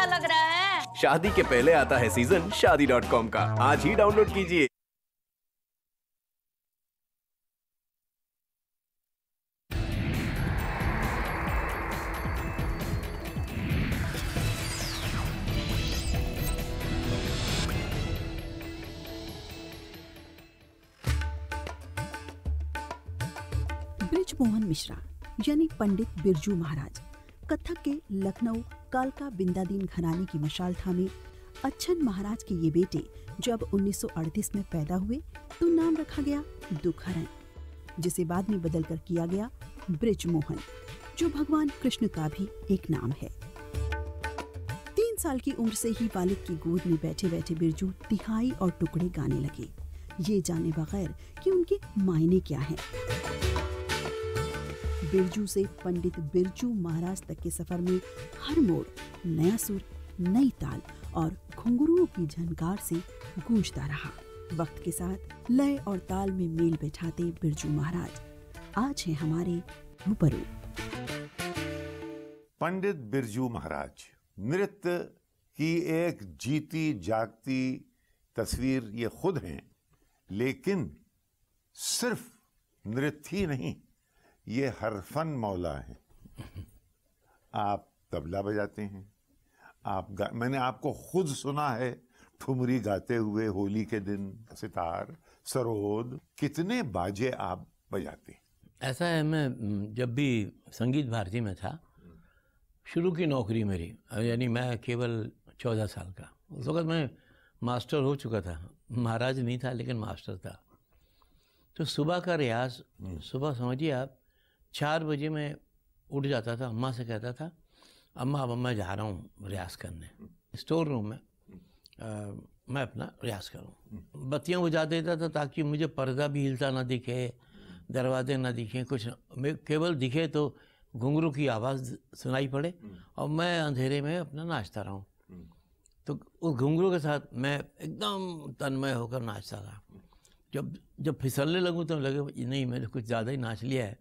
अच्छा लग रहा है शादी के पहले आता है सीजन शादी डॉट कॉम का आज ही डाउनलोड कीजिए ब्रिज मोहन मिश्रा यानी पंडित बिरजू महाराज कथक के लखनऊ कालका बिंदादीन घराने की मशाल थामे अच्छन महाराज के ये बेटे जब 1938 में पैदा हुए तो नाम रखा गया दुखहरण जिसे बाद में बदलकर किया गया ब्रिज मोहन जो भगवान कृष्ण का भी एक नाम है तीन साल की उम्र से ही बालक की गोद में बैठे बैठे बिरजू तिहाई और टुकड़े गाने लगे ये जाने बगैर कि उनके मायने क्या हैं। बिरजू से पंडित बिरजू महाराज तक के सफर में हर मोड़ नया सुर नई ताल और घुंगरुओं की झनकार से गूंजता रहा वक्त के साथ लय और ताल में मेल बैठाते बिरजू महाराज आज है हमारे रूबरू पंडित बिरजू महाराज नृत्य की एक जीती जागती तस्वीर ये खुद हैं लेकिन सिर्फ नृत्य ही नहीं ये हर फन मौला है आप तबला बजाते हैं आप गा मैंने आपको खुद सुना है ठुमरी गाते हुए होली के दिन सितार सरोद कितने बाजे आप बजाते हैं ऐसा है मैं जब भी संगीत भारती में था शुरू की नौकरी मेरी यानी मैं केवल चौदह साल का उस वक्त मैं मास्टर हो चुका था महाराज नहीं था लेकिन मास्टर था तो सुबह का रियाज हम्म। सुबह समझिए आप चार बजे मैं उठ जाता था अम्मा से कहता था अम्मा अब अम्मा जा रहा हूँ रियाज करने स्टोर रूम में आ, मैं अपना रियाज करूँ बत्तियाँ बुझा देता था ताकि मुझे पर्दा भी हिलता ना दिखे दरवाजे ना दिखें कुछ केवल दिखे तो घुंघरू की आवाज़ सुनाई पड़े और मैं अंधेरे में अपना नाचता रहा हूँ तो उस घुंघरू के साथ मैं एकदम तन्मय होकर नाचता था जब जब फिसलने लगूँ तो लगे नहीं मैंने कुछ ज़्यादा ही नाच लिया है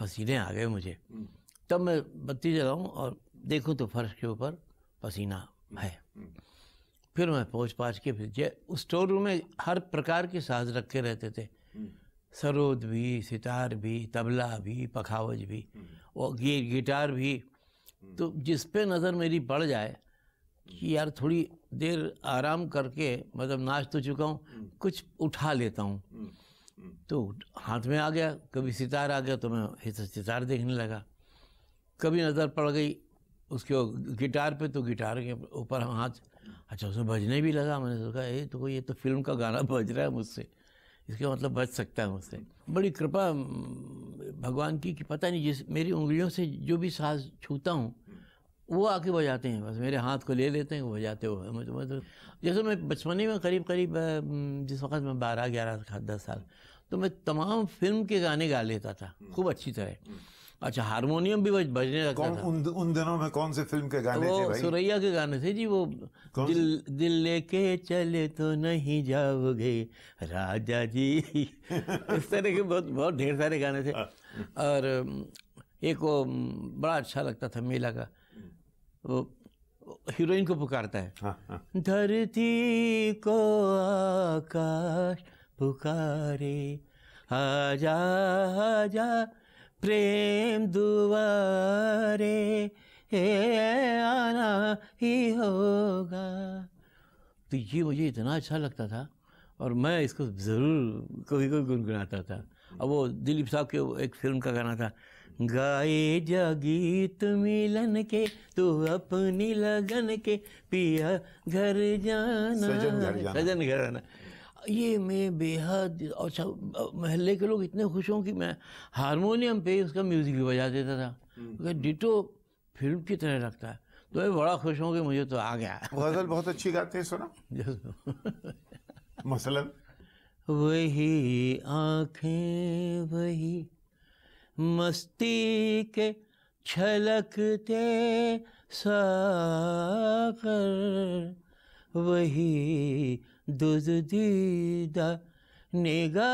पसीने आ गए मुझे हम्म। तब मैं बत्ती जलाऊं और देखूं तो फर्श के ऊपर पसीना हम्म। है हम्म। फिर मैं पहुँच पाँच के फिर जय उस स्टोर रूम में हर प्रकार के साज रखे रहते थे सरोद भी सितार भी तबला भी पखावज भी और गी, गिटार भी तो जिस पे नज़र मेरी पड़ जाए कि यार थोड़ी देर आराम करके मतलब नाच तो चुका हूँ कुछ उठा लेता हूँ तो हाथ में आ गया कभी सितार आ गया तो मैं सितार देखने लगा कभी नज़र पड़ गई उसके गिटार पे तो गिटार के ऊपर हम हाथ अच्छा उसमें बजने भी लगा मैंने सोचा ये तो ये तो फिल्म का गाना बज रहा है मुझसे इसका मतलब बज सकता है मुझसे बड़ी कृपा भगवान की कि पता नहीं जिस मेरी उंगलियों से जो भी साज छूता हूँ वो आके बजाते हैं बस मेरे हाथ को ले लेते हैं वो बजाते हो मतलब, मतलब जैसे मैं बचपन में करीब करीब जिस वक्त मैं बारह ग्यारह दस साल तो मैं तमाम फिल्म के गाने गा लेता था हम्म। खूब अच्छी तरह हम्म। अच्छा हारमोनियम भी बजने लगता था उन, उन दिनों में कौन से फिल्म के गाने वो तो थे भाई? सुरैया के गाने थे जी वो दिल दिल लेके चले तो नहीं जाओगे राजा जी इस तरह के बहुत बहुत ढेर सारे गाने थे हाँ। और एक वो बड़ा अच्छा लगता था मेला का वो हीरोइन को पुकारता है हाँ, हाँ। धरती को आकाश पुकारे आजा आजा प्रेम दुआरे हे आना ही होगा तो ये मुझे इतना अच्छा लगता था और मैं इसको ज़रूर कभी कभी गुनगुनाता था अब वो दिलीप साहब के एक फिल्म का गाना था गाए जा गीत मिलन के तू अपनी लगन के पिया घर जाना सजन घर जाना ये मैं बेहद अच्छा महल्ले के लोग इतने खुश हों कि मैं हारमोनियम पे उसका म्यूज़िक भी बजा देता था हम्म। क्योंकि डिटो फिल्म की तरह लगता है तो मैं बड़ा खुश हूँ कि मुझे तो आ गया गज़ल बहुत अच्छी गाते हैं सुना मसलन वही आँखें वही मस्ती के छलकते सागर वही दुजदीदा दीदा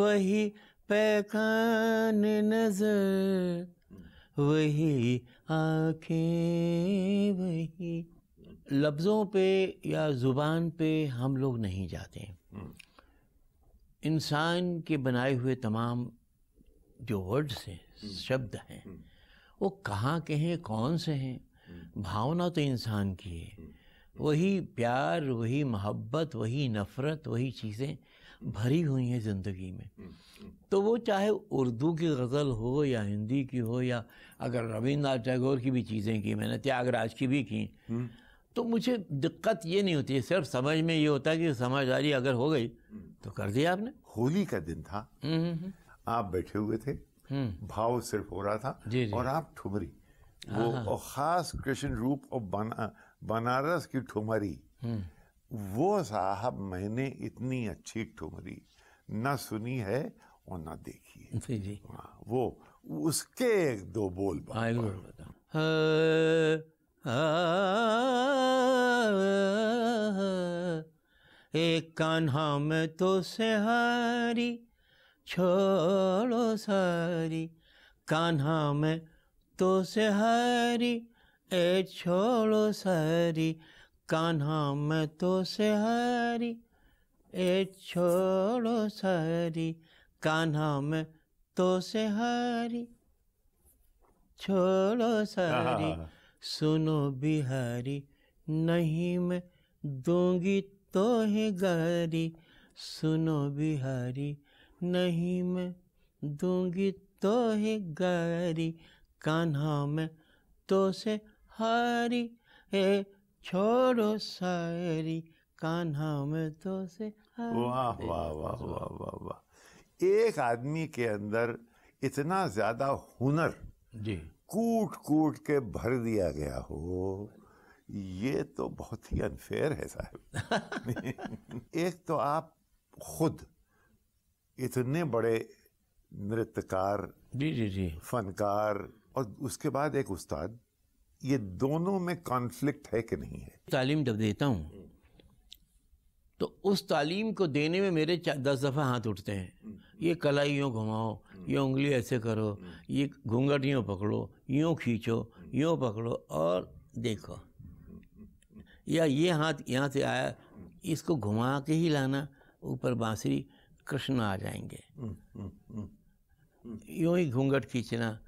वही पैखान नजर वही आँखें वही लफ्ज़ों पे या ज़ुबान पे हम लोग नहीं जाते हम्म। इंसान के बनाए हुए तमाम जो वर्ड्स हैं हम्म। शब्द हैं हम्म। वो कहाँ के हैं कौन से हैं भावना तो इंसान की है वही प्यार वही मोहब्बत वही नफ़रत वही चीज़ें भरी हुई हैं ज़िंदगी में हम्म, हम्म। तो वो चाहे उर्दू की गज़ल हो या हिंदी की हो या अगर रविन्द्रनाथ टैगोर की भी चीज़ें की मैंने त्यागराज की भी की हम्म। तो मुझे दिक्कत ये नहीं होती है सिर्फ समझ में ये होता है कि समझदारी अगर हो गई तो कर दिया आपने होली का दिन था आप बैठे हुए थे भाव सिर्फ हो रहा था जी जी। और आप ठुमरी हाँ, वो हाँ। ख़ास कृष्ण रूप और बना बनारस की ठुमरी हम्म। वो साहब मैंने इतनी अच्छी ठुमरी ना सुनी है और ना देखी है जी हाँ, वो उसके एक दो बोल बता हाँ, एक कान्हा में तो सहारी छोड़ो सारी कान्हा में तो सहारी ए छोड़ो सहरी कान्हा में तो सहरी ए छोड़ो सहरी कान्हा में तो सहरी छोड़ो सहरी सुनो बिहारी नहीं मैं दूंगी तो ही गहरी सुनो बिहारी नहीं मैं दूंगी तो ही गहरी कान्हा में तो से हारी हे छोड़ो सारी कान्हा में तो से वाह वाह वाह वाह वाह वाह एक आदमी के अंदर इतना ज्यादा हुनर जी कूट कूट के भर दिया गया हो ये तो बहुत ही अनफेयर है साहब एक तो आप खुद इतने बड़े नृत्यकार जी जी जी फनकार और उसके बाद एक उस्ताद ये दोनों में कॉन्फ्लिक्ट है कि नहीं है तालीम जब देता हूँ तो उस तालीम को देने में मेरे दस दफ़ा हाथ उठते हैं ये कलाई यूँ घुमाओ ये उंगली ऐसे करो ये घूंघट यूँ पकड़ो यूँ खींचो यूँ पकड़ो और देखो या ये हाथ यहाँ से आया इसको घुमा के ही लाना ऊपर बांसुरी कृष्ण आ जाएंगे यूँ ही घूंघट खींचना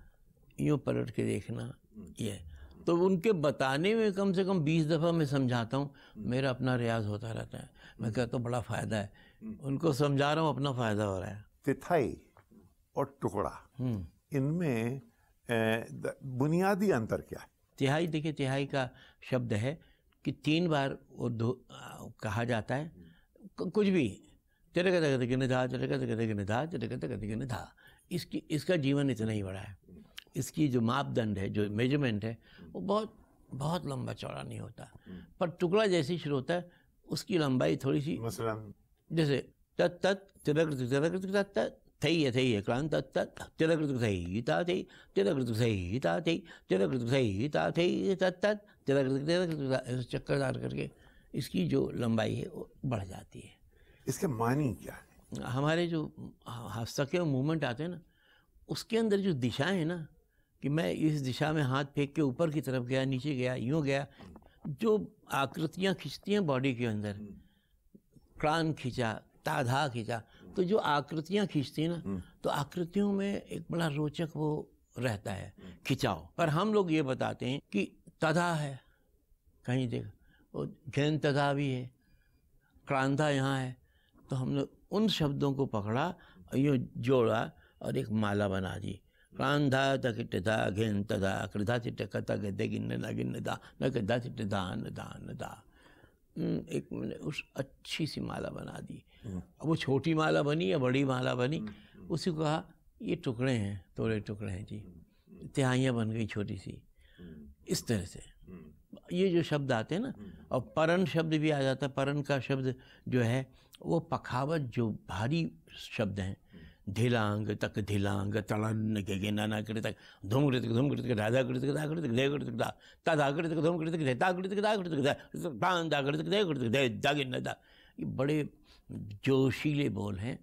यूँ पलट के देखना ये तो उनके बताने में कम से कम बीस दफ़ा मैं समझाता हूँ मेरा अपना रियाज होता रहता है मैं कहता तो बड़ा फ़ायदा है उनको समझा रहा हूँ अपना फ़ायदा हो रहा है तिथाई और टुकड़ा हम्म। इनमें बुनियादी अंतर क्या है तिहाई देखिए तिहाई का शब्द है कि तीन बार वो कहा जाता है कुछ भी चले गए कि निधा चले गए कि निधा चले गए कि निधा इसकी इसका जीवन इतना ही बड़ा है इसकी जो मापदंड है जो मेजरमेंट है वो बहुत बहुत लंबा चौड़ा नहीं होता हम्म। पर टुकड़ा जैसे शुरू होता है उसकी लंबाई थोड़ी सी जैसे तत् तत् तिरकृत तिरकृत तत् थैय है क्रांत तत् तिरकृत सहीता थै तिरकृत ता थै तिरकृत सहीता थै तत् तत् तिरकृत तिरकृत चक्करदार करके इसकी जो लंबाई है वो बढ़ जाती है इसके मानी क्या है हमारे जो हस्तक के मूवमेंट आते हैं ना उसके अंदर जो दिशाएं हैं ना कि मैं इस दिशा में हाथ फेंक के ऊपर की तरफ गया नीचे गया यूँ गया जो आकृतियाँ खींचती हैं बॉडी के अंदर प्राण खींचा ताधा खींचा तो जो आकृतियाँ खींचती हैं ना तो आकृतियों में एक बड़ा रोचक वो रहता है खिंचाओ पर हम लोग ये बताते हैं कि तदा है कहीं देख घेन तदा भी है क्रांता यहाँ है तो हमने उन शब्दों को पकड़ा यूँ जोड़ा और एक माला बना दी ಕಾಂಧ ತಕಿಟ್ಟಿದ ಘೆಂತದ ಕೃಧಾತಿಟ್ಟ ಕಥ ಗದ್ದೆ ಗಿನ್ನದ ಗಿನ್ನದ न गद्दा चिट्ट दान दान दा एक मैंने उस अच्छी सी माला बना दी अब वो छोटी माला बनी या बड़ी माला बनी उसी को कहा ये टुकड़े हैं तोड़े टुकड़े हैं जी तिहाइयाँ बन गई छोटी सी इस तरह से ये जो शब्द आते हैं ना और परन शब्द भी आ जाता है परन का शब्द जो है वो पखावत जो भारी शब्द हैं ढिलांग तक ढिलांग तड़न के गेनाना तक धूम तक धूम कृतक राधा कृतक दा तक दे तक दा तदा तक धूम तक दे ता तक दा कृतक दान दा तक दे तक दे दागे ना दा ये बड़े जोशीले बोल हैं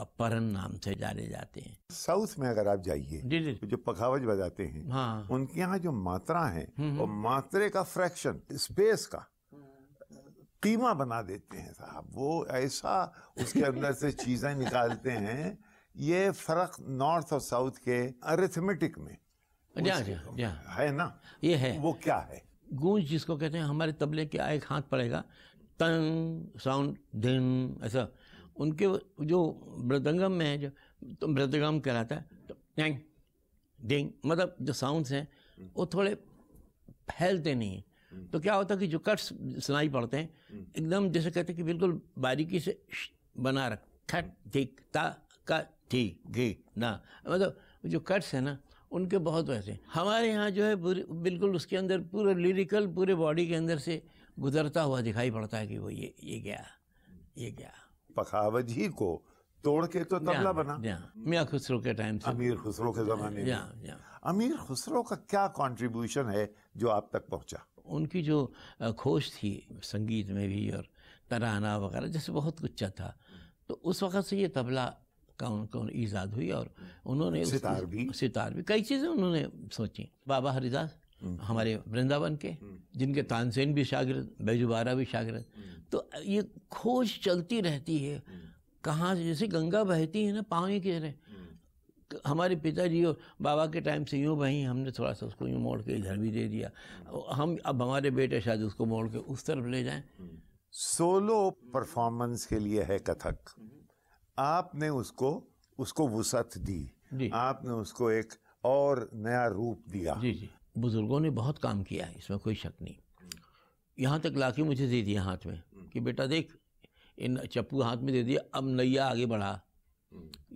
अपरन नाम से जाने जाते हैं साउथ में अगर आप जाइए जो पखावज बजाते हैं हाँ। उनके यहाँ जो मात्रा है वो मात्रे का फ्रैक्शन स्पेस का कीमा बना देते हैं साहब वो ऐसा उसके अंदर से चीजें निकालते हैं ये फर्क नॉर्थ और साउथ के अरिथमेटिक में जा, जा, जा। है ना ये है वो क्या है गूंज जिसको कहते हैं हमारे तबले के एक हाथ पड़ेगा तन साउंड धिन ऐसा उनके जो मृदंगम में है जो तो मृदंगम कहलाता है तो डेंग मतलब जो साउंड्स हैं वो थोड़े फैलते नहीं हैं तो क्या होता है कि जो कट्स सुनाई पड़ते हैं हम्म। एकदम जैसे कहते हैं कि बिल्कुल बारीकी से बना रख खट धिक ता का ठीक घी ना मतलब जो कट्स हैं ना उनके बहुत वैसे हमारे यहाँ जो है बिल्कुल उसके अंदर पूरा लिरिकल पूरे बॉडी के अंदर से गुजरता हुआ दिखाई पड़ता है कि वो ये ये गया ये गया पखावत ही को तोड़ के तो तबला बना मियाँ खुसरो के टाइम से अमीर खुसरो के ज़माने में अमीर खुसरो का क्या कंट्रीब्यूशन है जो आप तक पहुँचा उनकी जो खोज थी संगीत में भी और तराना वगैरह जैसे बहुत कुछ था तो उस वक़्त से ये तबला का उनको ईजाद हुई और उन्होंने सितार भी सितार भी कई चीज़ें उन्होंने सोची बाबा हरिदास हम्म। हमारे वृंदावन के हम्म। जिनके तानसेन भी शागिर बेजुबारा भी शागिर हम्म। तो ये खोज चलती रहती है कहाँ से जैसे गंगा बहती है ना पाँव की तरह हमारे पिताजी और बाबा के टाइम से यूँ बही हमने थोड़ा सा उसको यूँ मोड़ के इधर भी दे दिया हम अब हमारे बेटे शायद उसको मोड़ के उस तरफ ले जाएं सोलो परफॉर्मेंस के लिए है कथक आपने उसको उसको वसत दी जी आपने उसको एक और नया रूप दिया जी जी बुज़ुर्गों ने बहुत काम किया है इसमें कोई शक नहीं यहाँ तक लाके मुझे दे दिया हाथ में कि बेटा देख इन चप्पू हाथ में दे दिया अब नैया आगे बढ़ा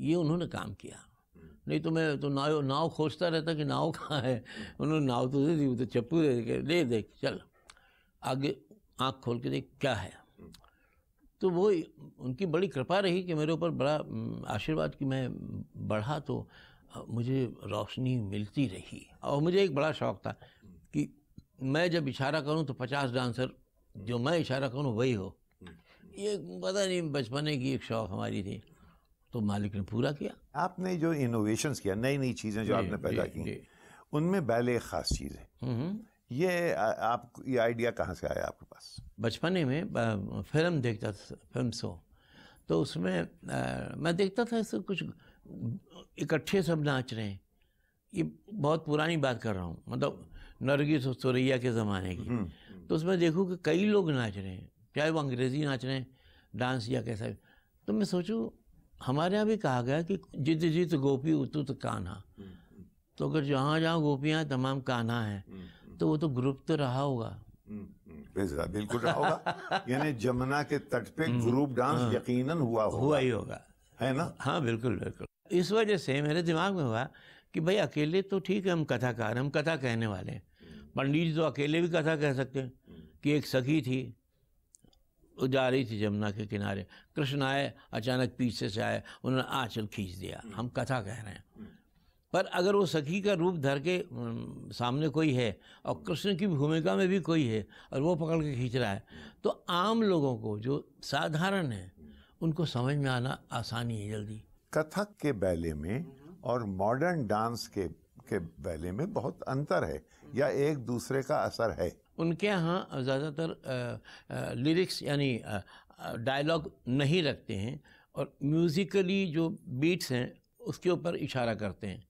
ये उन्होंने काम किया नहीं तो मैं तो नाव नाव खोजता रहता कि नाव कहाँ है उन्होंने नाव तो दे दी तो चप्पू दे दे देख चल आगे आँख खोल के देख क्या है तो वो उनकी बड़ी कृपा रही कि मेरे ऊपर बड़ा आशीर्वाद कि मैं बढ़ा तो मुझे रोशनी मिलती रही और मुझे एक बड़ा शौक था कि मैं जब इशारा करूं तो पचास डांसर जो मैं इशारा करूं वही हो ये पता नहीं बचपने की एक शौक हमारी थी तो मालिक ने पूरा किया आपने जो इनोवेशंस किया नई नई चीज़ें जो आपने पैदा की उनमें बैले एक ख़ास चीज़ है हम्म, हम्म। ये आप ये आइडिया कहाँ से आया आपके पास बचपने में फिल्म देखता था फिल्म शो तो उसमें आ, मैं देखता था ऐसे कुछ इकट्ठे सब नाच रहे हैं ये बहुत पुरानी बात कर रहा हूँ मतलब नरगिस और सुरैया के ज़माने की हम्म, हम्म। तो उसमें देखूँ कि कई लोग नाच रहे हैं चाहे वो अंग्रेज़ी नाच रहे हैं डांस या कैसा भी तो मैं सोचूँ हमारे यहाँ भी कहा गया कि जित जित गोपी उतुत कान्हा हम्म, तो अगर जहाँ जहाँ गोपियाँ तमाम कान्हा हैं तो वो तो ग्रुप तो रहा होगा हम्म, हम्म। बिल्कुल रहा होगा यानी जमुना के तट पे हम्म। ग्रुप डांस हाँ। यकीनन हुआ होगा हुआ ही होगा है ना हाँ बिल्कुल बिल्कुल इस वजह से मेरे दिमाग में हुआ कि भाई अकेले तो ठीक है हम कथाकार हम कथा कहने वाले हैं पंडित तो अकेले भी कथा कह सकते हैं कि एक सखी थी वो जा रही थी जमुना के किनारे कृष्ण आए अचानक पीछे से आए उन्होंने आँचल खींच दिया हम कथा कह रहे हैं पर अगर वो सखी का रूप धर के सामने कोई है और कृष्ण की भूमिका में भी कोई है और वो पकड़ के खींच रहा है तो आम लोगों को जो साधारण है उनको समझ में आना आसानी है जल्दी कथक के बैले में और मॉडर्न डांस के के बैले में बहुत अंतर है या एक दूसरे का असर है उनके यहाँ ज़्यादातर लिरिक्स यानी डायलॉग नहीं रखते हैं और म्यूज़िकली जो बीट्स हैं उसके ऊपर इशारा करते हैं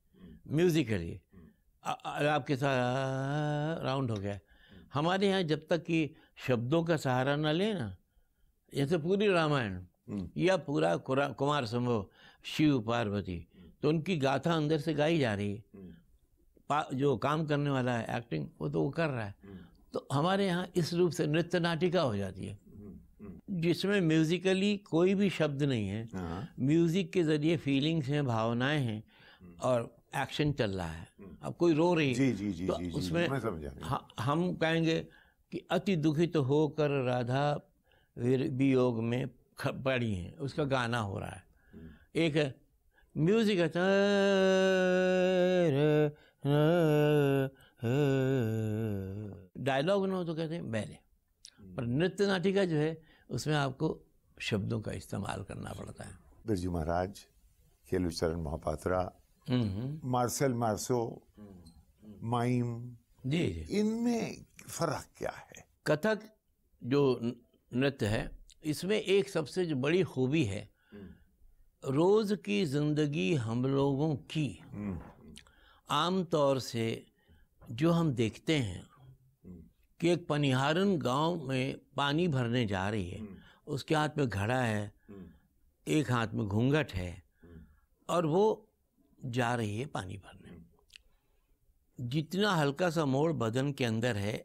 म्यूज़िकली हम्म। आपके साथ राउंड हो गया हम्म। हमारे यहाँ जब तक कि शब्दों का सहारा न ले ना जैसे तो पूरी रामायण हम्म। या पूरा कुमार संभव शिव पार्वती तो उनकी गाथा अंदर से गाई जा रही है जो काम करने वाला है एक्टिंग वो तो वो कर रहा है तो हमारे यहाँ इस रूप से नृत्य नाटिका हो जाती है जिसमें म्यूजिकली कोई भी शब्द नहीं है म्यूजिक हाँ। के जरिए फीलिंग्स हैं भावनाएं हैं और एक्शन चल रहा है हम्म। अब कोई रो रही जी जी जी, तो जी, जी उसमें ह, हम कहेंगे कि अति दुखित तो होकर राधा वियोग में पड़ी हैं उसका गाना हो रहा है हम्म। एक म्यूजिक है डायलॉग ना हो तो कहते हैं बैले हम्म। पर नृत्य नाटिका जो है उसमें आपको शब्दों का इस्तेमाल करना पड़ता है बिरजू महाराज खेलू चरण महापात्रा हम्म। मार्सल मार्सो माइम जी जी इनमें फर्क क्या है कथक जो नृत्य है इसमें एक सबसे जो बड़ी खूबी है हम्म। रोज की जिंदगी हम लोगों की हम्म। आमतौर से जो हम देखते हैं कि एक पनिहारन गांव में पानी भरने जा रही है उसके हाथ में घड़ा है एक हाथ में घूंघट है और वो जा रही है पानी भरने जितना हल्का सा मोड़ बदन के अंदर है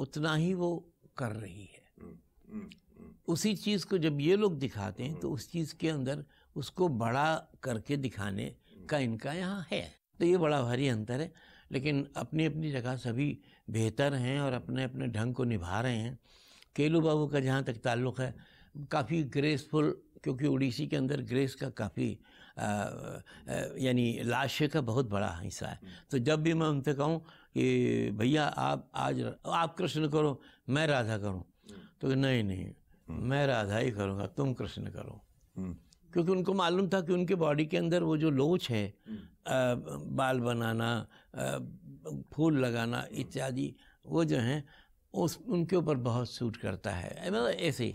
उतना ही वो कर रही है हम्म, हम्म, हम्म। उसी चीज़ को जब ये लोग दिखाते हैं तो उस चीज़ के अंदर उसको बड़ा करके दिखाने का इनका यहाँ है तो ये बड़ा भारी अंतर है लेकिन अपनी अपनी जगह सभी बेहतर हैं और अपने अपने ढंग को निभा रहे हैं केलू बाबू का जहाँ तक ताल्लुक़ है काफ़ी ग्रेसफुल क्योंकि उड़ीसी के अंदर ग्रेस का काफ़ी यानी लाशे का बहुत बड़ा हिस्सा है हम्म। तो जब भी मैं उनसे कहूँ कि भैया आप आज आप कृष्ण करो मैं राधा करूँ हम्म। तो नहीं नहीं हम्म। मैं राधा ही करूँगा तुम कृष्ण करो क्योंकि उनको मालूम था कि उनके बॉडी के अंदर वो जो लोच है आ, बाल बनाना आ, फूल लगाना इत्यादि वो जो हैं उस उनके ऊपर बहुत सूट करता है मतलब ऐसे ही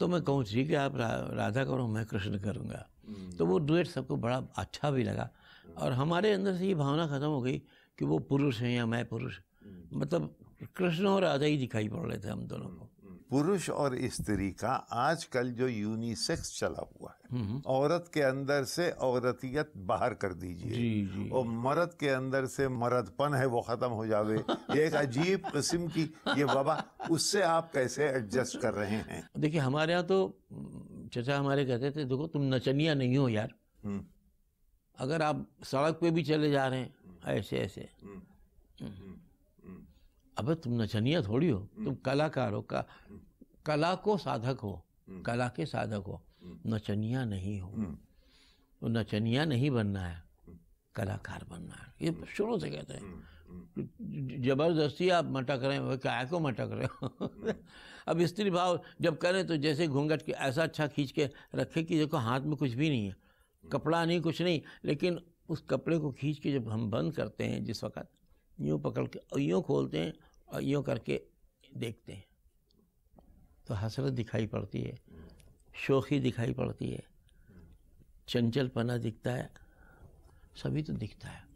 तो मैं कहूँ ठीक है आप रा, राधा करो मैं कृष्ण करूँगा तो वो डुएट सबको बड़ा अच्छा भी लगा और हमारे अंदर से ये भावना ख़त्म हो गई कि वो पुरुष हैं या मैं पुरुष मतलब कृष्ण और राधा ही दिखाई पड़ रहे थे हम दोनों को पुरुष और स्त्री का आजकल जो यूनिसेक्स चला हुआ है हम्म, हम्म। औरत के अंदर से औरतियत बाहर कर दीजिए और मर्द के अंदर से मर्दपन है वो खत्म हो जावे ये एक अजीब किस्म की ये बाबा उससे आप कैसे एडजस्ट कर रहे हैं देखिए हमारे यहाँ तो चचा हमारे कहते थे देखो तुम नचनिया नहीं हो यार हम्म। अगर आप सड़क पे भी चले जा रहे हैं ऐसे ऐसे हम्म। हम्म। अबे तुम नचनिया थोड़ी हो तुम कलाकार हो का कला को साधक हो कला के साधक हो नचनिया नहीं हो तो नचनिया नहीं बनना है कलाकार बनना है ये हम्म। शुरू से कहते हैं हम्म, हम्म। जबरदस्ती आप मटक रहे हो क्या को मटक रहे हो अब स्त्री भाव जब करें तो जैसे घूंघट के ऐसा अच्छा खींच के रखे कि देखो हाथ में कुछ भी नहीं है कपड़ा नहीं कुछ नहीं लेकिन उस कपड़े को खींच के जब हम बंद करते हैं जिस वक्त यूँ पकड़ के यूँ खोलते हैं और यूँ करके देखते हैं तो हसरत दिखाई पड़ती है शोखी दिखाई पड़ती है चंचलपना दिखता है सभी तो दिखता है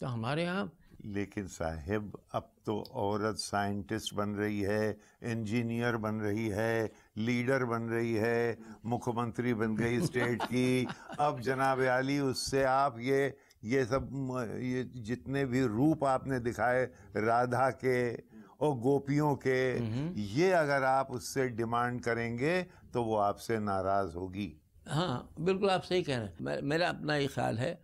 तो हमारे यहाँ लेकिन साहिब अब तो औरत साइंटिस्ट बन रही है इंजीनियर बन रही है लीडर बन रही है मुख्यमंत्री बन गई स्टेट की अब जनाब आली उससे आप ये ये सब ये जितने भी रूप आपने दिखाए राधा के और गोपियों के हम्म। ये अगर आप उससे डिमांड करेंगे तो वो आपसे नाराज होगी हाँ बिल्कुल आप सही कह रहे हैं मेरा अपना ये ख्याल है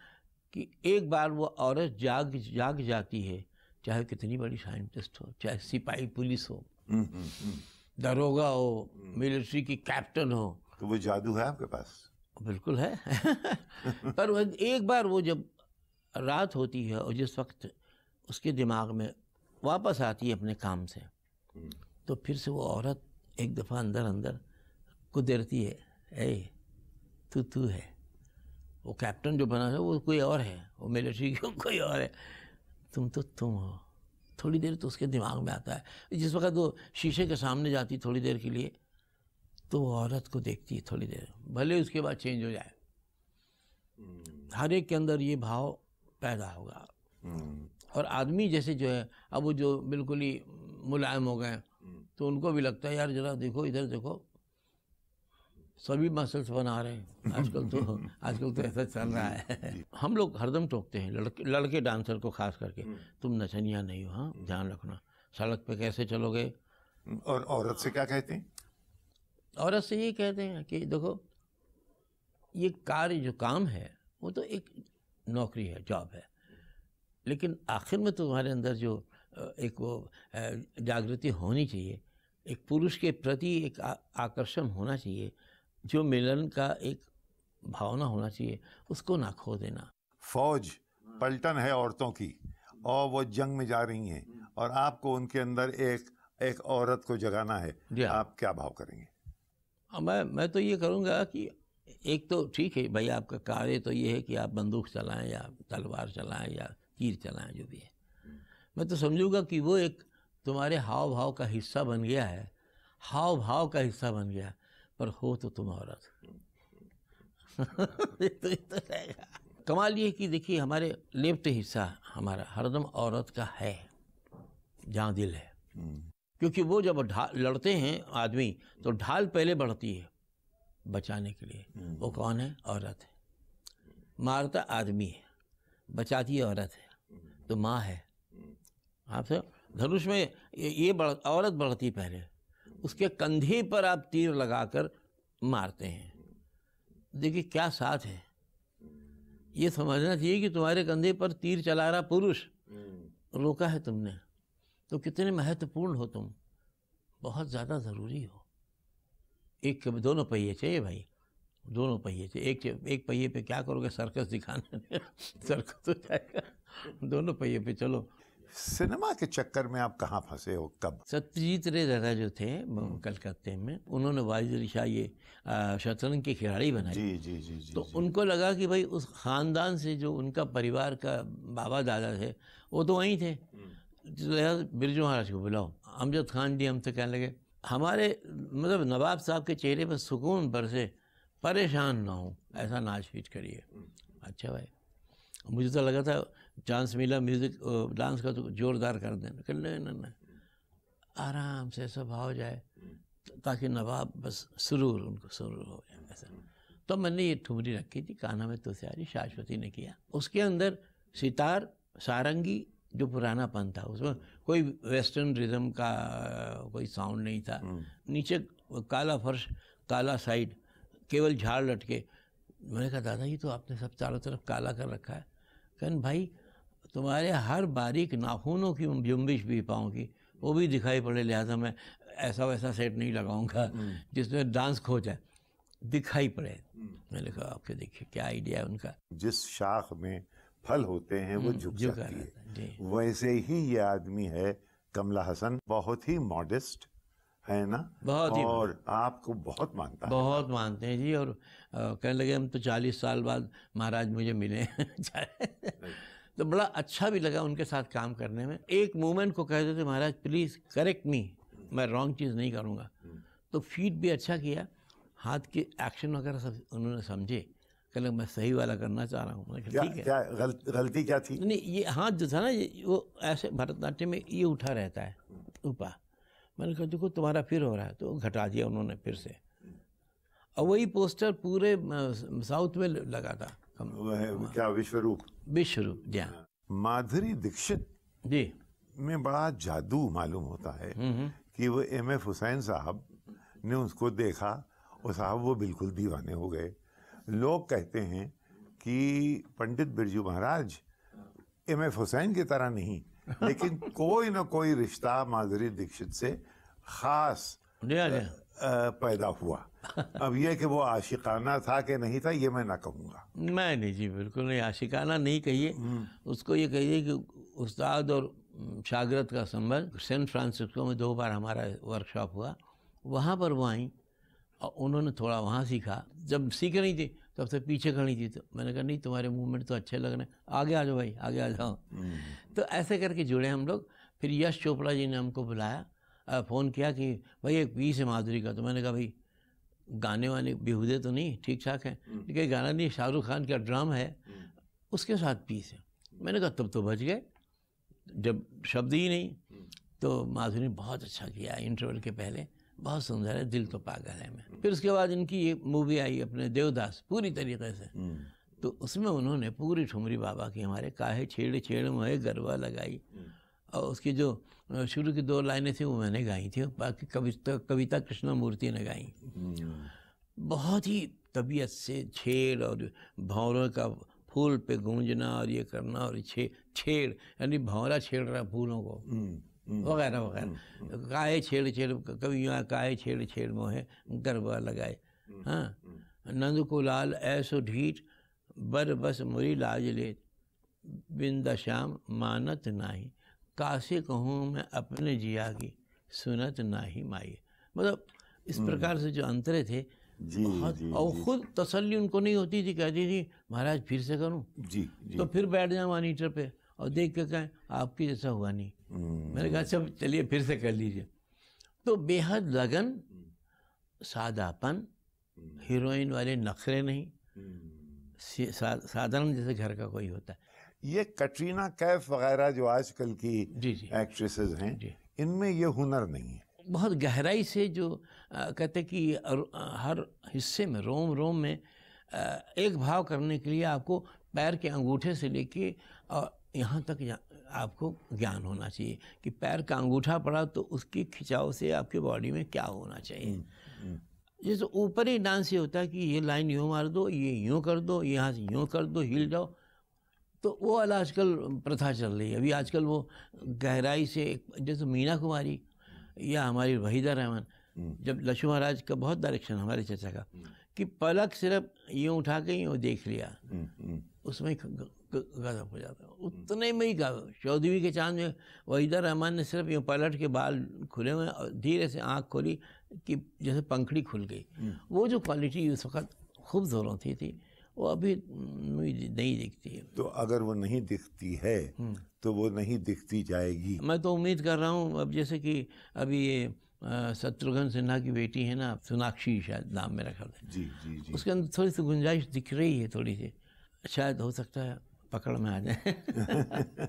कि एक बार वो औरत जाग जाग जाती है चाहे कितनी बड़ी साइंटिस्ट हो चाहे सिपाही पुलिस हो हम्म, हम्म, हम्म। दरोगा हो मिलिट्री की कैप्टन हो तो वो जादू है आपके पास बिल्कुल है पर एक बार वो जब रात होती है और जिस वक्त उसके दिमाग में वापस आती है अपने काम से तो फिर से वो औरत एक दफ़ा अंदर अंदर कुदरती है ए तू तू है वो कैप्टन जो बना है वो कोई और है वो मिलिट्री कोई और है तुम तो तुम हो थोड़ी देर तो उसके दिमाग में आता है जिस वक्त वो शीशे के सामने जाती थोड़ी देर के लिए तो वो औरत को देखती है थोड़ी देर भले उसके बाद चेंज हो जाए हर एक के अंदर ये भाव पैदा होगा और आदमी जैसे जो है अब वो जो बिल्कुल ही मुलायम हो गए तो उनको भी लगता है यार जरा देखो इधर देखो सभी मसल्स बना रहे हैं आजकल तो आजकल तो ऐसा चल रहा है हम लोग हरदम टोकते हैं लड़के लड़के डांसर को खास करके हम्म। तुम नचनिया नहीं हो हाँ हम्म। ध्यान रखना सड़क पे कैसे चलोगे हम्म, और औरत से क्या कहते हैं औरत से ये कहते हैं कि देखो ये कार्य जो काम है वो तो एक नौकरी है जॉब है लेकिन आखिर में तुम्हारे अंदर जो एक वो जागृति होनी चाहिए एक पुरुष के प्रति एक आकर्षण होना चाहिए जो मिलन का एक भावना होना चाहिए उसको ना खो देना फौज पलटन है औरतों की और वो जंग में जा रही हैं और आपको उनके अंदर एक एक औरत को जगाना है हाँ। आप क्या भाव करेंगे मैं मैं तो ये करूँगा कि एक तो ठीक है भाई आपका कार्य तो ये है कि आप बंदूक चलाएं या तलवार चलाएं या तीर चलाएं जो भी है मैं तो समझूंगा कि वो एक तुम्हारे हाव भाव का हिस्सा बन गया है हाव भाव का हिस्सा बन गया पर हो तो तुम औरत तो कमाल ये कि देखिए हमारे लेफ्ट हिस्सा हमारा हरदम औरत का है जहाँ दिल है हम्म। क्योंकि वो जब लड़ते हैं आदमी तो ढाल पहले बढ़ती है बचाने के लिए हम्म। वो कौन है औरत है मारता आदमी है बचाती है औरत है तो माँ है हम्म। आपसे धनुष में ये बढ़ औरत बढ़ती पहले उसके कंधे पर आप तीर लगाकर मारते हैं देखिए क्या साथ है ये समझना चाहिए कि तुम्हारे कंधे पर तीर चला रहा पुरुष हम्म। रोका है तुमने तो कितने महत्वपूर्ण हो तुम बहुत ज़्यादा ज़रूरी हो एक दोनों पहिए चाहिए भाई दोनों पहिए चाहिए एक एक पहिए पे क्या करोगे सर्कस दिखाने सर्कस हो जाएगा दोनों पहिए पे चलो सिनेमा के चक्कर में आप कहाँ फंसे हो कब सत्यजीत रे दादा जो थे हम्म। कलकत्ते में उन्होंने वाजिद अली शाह ये शतरंज के खिलाड़ी बनाए जी जी जी जी तो जी, उनको लगा कि भाई उस खानदान से जो उनका परिवार का बाबा दादा थे वो तो वहीं थे हम्म। तो बिरजू महाराज को बुलाओ अमजद खान जी हमसे कहने लगे हमारे मतलब नवाब साहब के चेहरे पर सुकून बरसे परेशान ना हो ऐसा नाच फीट करिए हम्म। अच्छा भाई मुझे तो लगा था चांस मिला म्यूज़िक डांस का तो जोरदार कर देना कर ले ना आराम से सब हो जाए ताकि नवाब बस सुरूर उनको सुरूर हो जाए ऐसा तो मैंने ये ठुमरी रखी थी काना में तो सारी शाश्वती ने किया उसके अंदर सितार सारंगी जो पुरानापन था उसमें कोई वेस्टर्न रिदम का कोई साउंड नहीं था हम्म। नीचे काला फर्श काला साइड केवल झाड़ लटके मैंने कहा दादा ये तो आपने सब चारों तरफ काला कर रखा है कहन भाई तुम्हारे हर बारीक नाखूनों की जुम्बिश भी पाऊंगी की वो भी दिखाई पड़े लिहाजा मैं ऐसा वैसा सेट नहीं लगाऊंगा हम्म। जिसमें डांस खो जाए दिखाई पड़े हम्म। मैंने कहा आपके देखिए क्या आइडिया है उनका जिस शाख में फल होते हैं वो हम्म, झुक सकती है वैसे ही ये आदमी है कमला हसन बहुत ही मॉडेस्ट है ना बहुत ही और आपको बहुत मानता है बहुत मानते हैं जी और कहने लगे हम तो चालीस साल बाद महाराज मुझे मिले तो बड़ा अच्छा भी लगा उनके साथ काम करने में एक मोमेंट को कहते थे महाराज प्लीज़ करेक्ट मी मैं रॉन्ग चीज़ नहीं करूँगा तो फीड भी अच्छा किया हाथ के एक्शन वगैरह सब उन्होंने समझे कल मैं सही वाला करना चाह रहा हूँ ठीक है क्या गल, गलती क्या थी नहीं ये हाथ जो था ना ये वो ऐसे भरतनाट्यम में ये उठा रहता है ऊपर मैंने कहा देखो तुम्हारा फिर हो रहा है तो घटा दिया उन्होंने फिर से और वही पोस्टर पूरे साउथ में लगा था हाँ। क्या विश्व रूप विश्व रूप जी हाँ। माधुरी दीक्षित जी में बड़ा जादू मालूम होता है हम्म, हम्म। कि वो एम एफ हुसैन साहब ने उसको देखा और साहब वो बिल्कुल दीवाने हो गए लोग कहते हैं कि पंडित बिरजू महाराज एम एफ हुसैन की तरह नहीं लेकिन कोई ना कोई रिश्ता माधुरी दीक्षित से खास हाँ, पैदा हुआ अब यह कि वो आशिकाना था कि नहीं था ये मैं ना कहूँगा मैं नहीं जी बिल्कुल नहीं आशिकाना नहीं कहिए हम्म। उसको ये कहिए कि उस्ताद और शागरद का संबंध सैन फ्रांसिस्को में दो बार हमारा वर्कशॉप हुआ वहाँ पर वो आई और उन्होंने थोड़ा वहाँ सीखा जब सीख रही थी तब से पीछे खड़ी थी तो मैंने कहा नहीं तुम्हारे मूवमेंट तो अच्छे लग रहे हैं आगे आ जाओ भाई आगे आ जाओ हम्म। तो ऐसे करके जुड़े हम लोग फिर यश चोपड़ा जी ने हमको बुलाया फ़ोन किया कि भाई एक पीस है माधुरी का तो मैंने कहा भाई गाने वाने बेहूदे तो नहीं ठीक ठाक हैं हम्म। लेकिन गाना नहीं शाहरुख खान का ड्राम है हम्म। उसके साथ पीस है हम्म। मैंने कहा तब तो बच गए जब शब्द ही नहीं तो माधुरी ने बहुत अच्छा किया इंटरवल के पहले बहुत सुंदर है दिल तो पागल है मैं फिर उसके बाद इनकी ये मूवी आई अपने देवदास पूरी तरीके से तो उसमें उन्होंने पूरी ठुमरी बाबा की हमारे काहे छेड़ छेड़ मोहे गरबा लगाई और उसकी जो शुरू की दो लाइनें थी वो मैंने गाई थी बाकी कविता तो कविता कृष्णमूर्ति ने गाई हम्म। बहुत ही तबीयत से छेड़ और भौरों का फूल पे गूंजना और ये करना और छे छेड़ यानी भौरा छेड़ रहा फूलों को हम्म, हम्म, वगैरह वगैरह काये छेड़ छेड़ कभी यहाँ काये छेड़ छेड़ मोहे गरबा लगाए हाँ नंद को लाल ऐसो ढीठ बर बस मुरी लाज ले बिंदा श्याम मानत नाही काशी कहूँ मैं अपने जिया की सुनत ना ही माई मतलब इस हम्म। प्रकार से जो अंतरे थे जी, बहुत जी, और खुद तसल्ली उनको नहीं होती थी कहती थी महाराज फिर से करूँ जी, जी तो फिर बैठ जाऊँ मॉनिटर पे और देख के कहें आपकी जैसा हुआ नहीं हम्म। मैंने कहा सब अच्छा, चलिए फिर से कर लीजिए तो बेहद लगन सादापन हम्म। हीरोइन वाले नखरे नहीं साधारण जैसे घर का कोई होता है ये कटरीना कैफ वगैरह जो आजकल की जी जी एक्ट्रेसेस हैं इनमें ये हुनर नहीं है बहुत गहराई से जो आ, कहते कि हर हिस्से में रोम रोम में आ, एक भाव करने के लिए आपको पैर के अंगूठे से लेके और यहाँ तक जा, आपको ज्ञान होना चाहिए कि पैर का अंगूठा पड़ा तो उसकी खिंचाव से आपके बॉडी में क्या होना चाहिए हम्म, हम्म। जैसे ऊपरी डांस ये होता है कि ये लाइन यूँ मार दो ये यूँ कर दो यहाँ से यूँ कर दो हिल जाओ तो वो वाला आजकल प्रथा चल रही है अभी आजकल वो गहराई से जैसे मीना कुमारी या हमारी वहीदा रहमान हम्म। जब लक्ष्मी महाराज का बहुत डायरेक्शन हमारे चाचा का हम्म। कि पलक सिर्फ यूँ उठा के यूँ देख लिया हम्म, उसमें गजब हो जाता है उतने में ही गजब चौधरी के चांद में वहीदा रहमान ने सिर्फ यूँ पलट के बाल खुले हुए और धीरे से आँख खोली कि जैसे पंखड़ी खुल गई वो जो क्वालिटी उस वक्त खूब जोरों थी थी वो अभी नहीं दिखती है तो अगर वो नहीं दिखती है हम्म। तो वो नहीं दिखती जाएगी मैं तो उम्मीद कर रहा हूँ अब जैसे कि अभी ये शत्रुघ्न सिन्हा की बेटी है ना सोनाक्षी शायद नाम मेरा ख्याल जी जी जी उसके अंदर थोड़ी सी गुंजाइश दिख रही है थोड़ी सी शायद हो सकता है पकड़ में आ जाए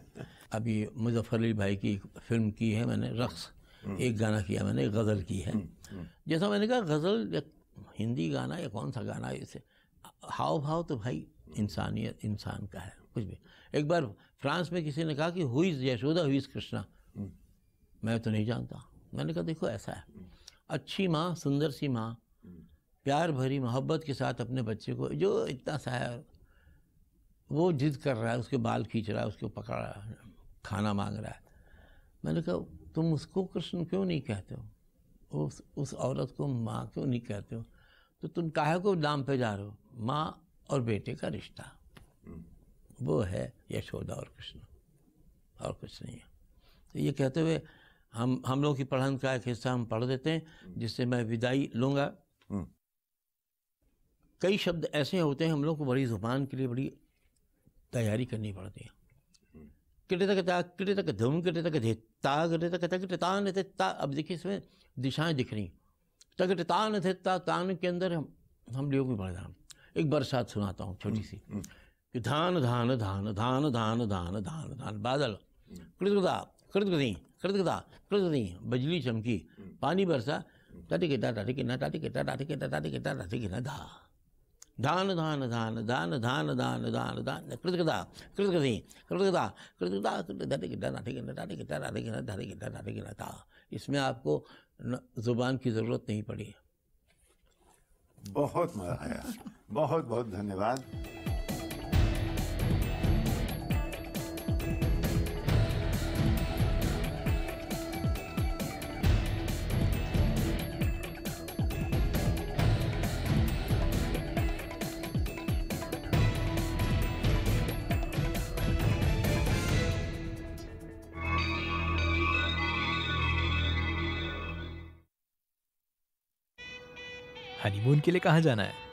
अभी मुजफ्फर अली भाई की फिल्म की है मैंने रक्स हम्म। एक गाना किया मैंने गज़ल की है हम्म, जैसा मैंने कहा गज़ल हिंदी गाना या कौन सा गाना है इसे हाव भाव तो भाई इंसानियत इंसान का है कुछ भी एक बार फ्रांस में किसी ने कहा कि हुई यशोदा हुई कृष्णा हम्म। मैं तो नहीं जानता मैंने कहा देखो ऐसा है हम्म। अच्छी माँ सुंदर सी माँ हम्म। प्यार भरी मोहब्बत के साथ अपने बच्चे को जो इतना सा है वो जिद कर रहा है उसके बाल खींच रहा है उसको पकड़ रहा है खाना मांग रहा है मैंने कहा तुम उसको कृष्ण क्यों नहीं कहते हो उस उस औरत को माँ क्यों नहीं कहते हो तो तुम काहे को दाम पे जा रहे हो माँ और बेटे का रिश्ता वो है यशोदा और कृष्ण और कुछ नहीं है तो ये कहते हुए हम हम लोगों की पढ़न का एक हिस्सा हम पढ़ देते हैं जिससे मैं विदाई लूँगा हम्म। कई शब्द ऐसे होते हैं हम लोग को बड़ी जुबान के लिए बड़ी तैयारी करनी पड़ती है किटे तक किटे तक धूम किटे तक धेता तक तान थे ता अब देखिए इसमें दिशाएं दिख रही तक तान थे ता तान के अंदर हम हम लोग भी बढ़ रहे एक बरसात सुनाता हूँ छोटी सी कि धान धान धान धान धान धान धान धान बादल कृतगता कृतगति कृतगता कृतगति बजली चमकी पानी बरसा टाटी किता टाटी किना टाटी किता टाटी किता टाटी किता टाटी किना धा धान धान धान धान धान धान धान धान कृतगता कृतगति कृतगता कृतगता टाटी किता टाटी किना टाटी किता टाटी किना टाटी किता टाटी किना धा इसमें आपको जुबान की ज़रूरत नहीं पड़ी बहुत मजा आया बहुत बहुत धन्यवाद हनीमून के लिए कहाँ जाना है